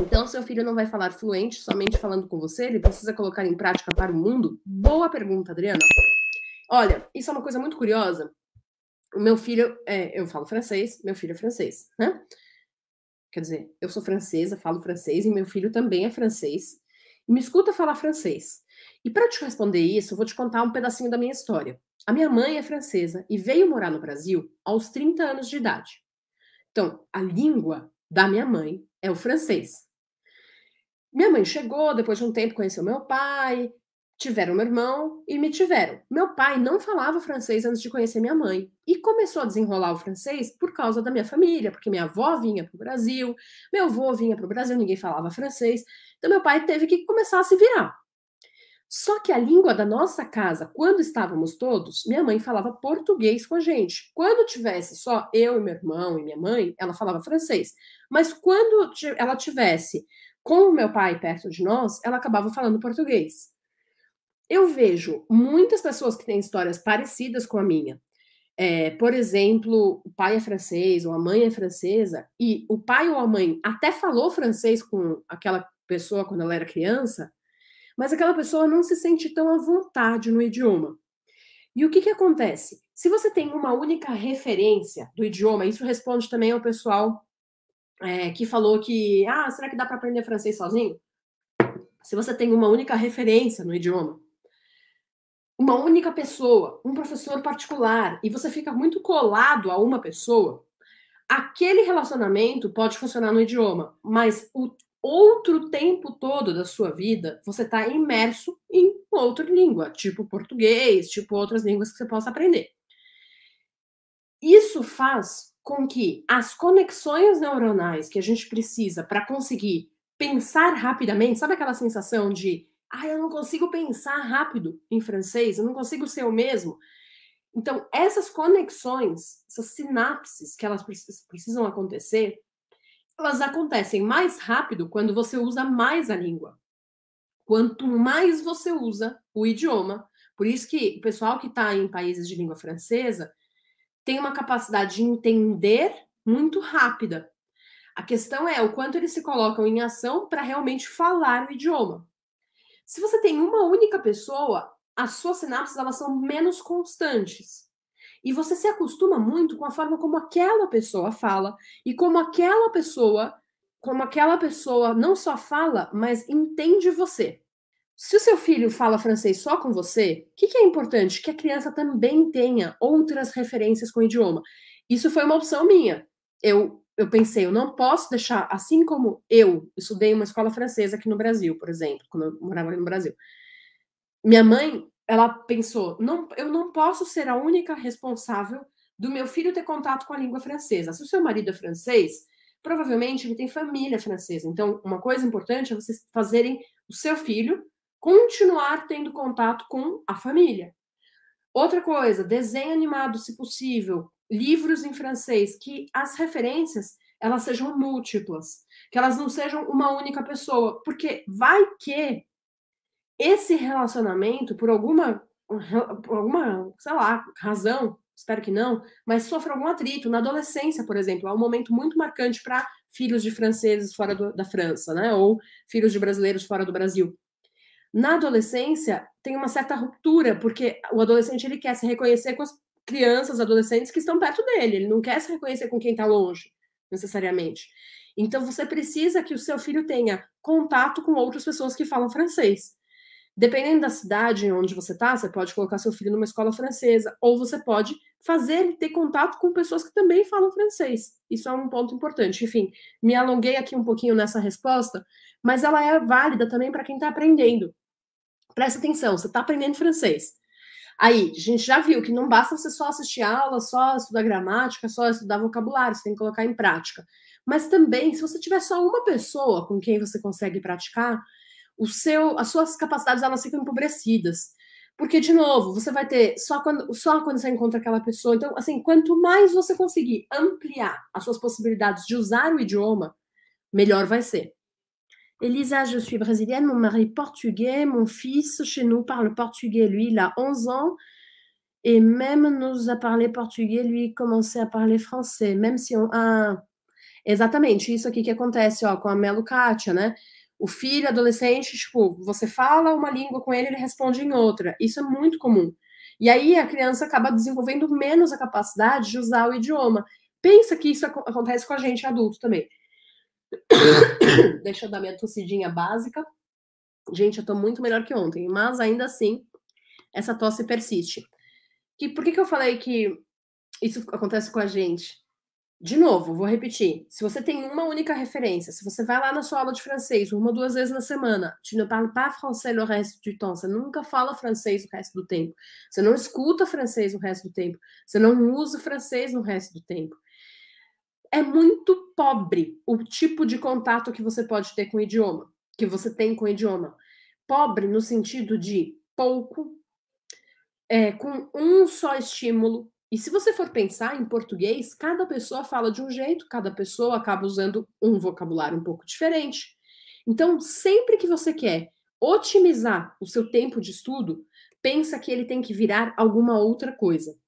Então, seu filho não vai falar fluente somente falando com você, ele precisa colocar em prática para o mundo? Boa pergunta, Adriana. Olha, isso é uma coisa muito curiosa. O meu filho, é, eu falo francês, meu filho é francês, né? Quer dizer, eu sou francesa, falo francês e meu filho também é francês. Me escuta falar francês. E para te responder isso, eu vou te contar um pedacinho da minha história. A minha mãe é francesa e veio morar no Brasil aos 30 anos de idade. Então, a língua da minha mãe é o francês. Minha mãe chegou, depois de um tempo conheceu meu pai, tiveram meu irmão e me tiveram. Meu pai não falava francês antes de conhecer minha mãe e começou a desenrolar o francês por causa da minha família, porque minha avó vinha para o Brasil, meu avô vinha para o Brasil, ninguém falava francês, então meu pai teve que começar a se virar. Só que a língua da nossa casa, quando estávamos todos, minha mãe falava português com a gente. Quando tivesse só eu e meu irmão e minha mãe, ela falava francês. Mas quando ela tivesse com o meu pai perto de nós, ela acabava falando português. Eu vejo muitas pessoas que têm histórias parecidas com a minha. É, por exemplo, o pai é francês ou a mãe é francesa, e o pai ou a mãe até falou francês com aquela pessoa quando ela era criança, mas aquela pessoa não se sente tão à vontade no idioma. E o que, que acontece? Se você tem uma única referência do idioma, isso responde também ao pessoal é, que falou que, ah, será que dá para aprender francês sozinho? Se você tem uma única referência no idioma, uma única pessoa, um professor particular, e você fica muito colado a uma pessoa, aquele relacionamento pode funcionar no idioma, mas o outro tempo todo da sua vida você está imerso em outra língua, tipo português, tipo outras línguas que você possa aprender. Isso faz com que as conexões neuronais que a gente precisa para conseguir pensar rapidamente, sabe aquela sensação de, ah, eu não consigo pensar rápido em francês, eu não consigo ser o mesmo. Então, essas conexões, essas sinapses que elas precisam acontecer, elas acontecem mais rápido quando você usa mais a língua. Quanto mais você usa o idioma, por isso que o pessoal que está em países de língua francesa tem uma capacidade de entender muito rápida. A questão é o quanto eles se colocam em ação para realmente falar o idioma. Se você tem uma única pessoa, as suas sinapses elas são menos constantes. E você se acostuma muito com a forma como aquela pessoa fala e como aquela pessoa, como aquela pessoa não só fala, mas entende você. Se o seu filho fala francês só com você, o que, que é importante? Que a criança também tenha outras referências com o idioma. Isso foi uma opção minha. Eu eu pensei, eu não posso deixar, assim como eu estudei uma escola francesa aqui no Brasil, por exemplo, quando eu morava no Brasil. Minha mãe, ela pensou, não, eu não posso ser a única responsável do meu filho ter contato com a língua francesa. Se o seu marido é francês, provavelmente ele tem família francesa. Então, uma coisa importante é vocês fazerem o seu filho continuar tendo contato com a família. Outra coisa, desenho animado, se possível, livros em francês, que as referências elas sejam múltiplas, que elas não sejam uma única pessoa, porque vai que esse relacionamento, por alguma, por alguma, sei lá, razão, espero que não, mas sofre algum atrito. Na adolescência, por exemplo, é um momento muito marcante para filhos de franceses fora do, da França, né? Ou filhos de brasileiros fora do Brasil. Na adolescência, tem uma certa ruptura, porque o adolescente ele quer se reconhecer com as crianças, adolescentes que estão perto dele, ele não quer se reconhecer com quem está longe, necessariamente. Então, você precisa que o seu filho tenha contato com outras pessoas que falam francês. Dependendo da cidade onde você está, você pode colocar seu filho numa escola francesa, ou você pode fazer ele ter contato com pessoas que também falam francês. Isso é um ponto importante. Enfim, me alonguei aqui um pouquinho nessa resposta, mas ela é válida também para quem está aprendendo. Presta atenção, você está aprendendo francês. Aí, a gente já viu que não basta você só assistir aula, só estudar gramática, só estudar vocabulário, você tem que colocar em prática. Mas também, se você tiver só uma pessoa com quem você consegue praticar, o seu, as suas capacidades elas ficam empobrecidas. Porque, de novo, você vai ter só quando, só quando você encontra aquela pessoa. Então, assim, quanto mais você conseguir ampliar as suas possibilidades de usar o idioma, melhor vai ser. Elisa, je suis brésilienne, mon mari portugais, mon fils chez nous parle portugais, lui, il a 11 ans et même nous a parlé portugais, lui commençait a parler français, même si on... Ah, exatamente, isso aqui que acontece ó, com a Melo Kátia, né? O filho, adolescente, tipo, você fala uma língua com ele, ele responde em outra. Isso é muito comum. E aí a criança acaba desenvolvendo menos a capacidade de usar o idioma. Pensa que isso ac acontece com a gente adulto também. Deixa eu dar minha tossidinha básica. Gente, eu tô muito melhor que ontem, mas ainda assim, essa tosse persiste. Que, por que, que eu falei que isso acontece com a gente? De novo, vou repetir. Se você tem uma única referência, se você vai lá na sua aula de francês uma ou duas vezes na semana, tu ne parles pas français le reste du temps, você nunca fala francês o resto do tempo. Você não escuta francês o resto do tempo. Você não usa francês no resto do tempo. É muito pobre o tipo de contato que você pode ter com o idioma, que você tem com o idioma. Pobre no sentido de pouco, é, com um só estímulo, e se você for pensar em português, cada pessoa fala de um jeito, cada pessoa acaba usando um vocabulário um pouco diferente. Então, sempre que você quer otimizar o seu tempo de estudo, pensa que ele tem que virar alguma outra coisa.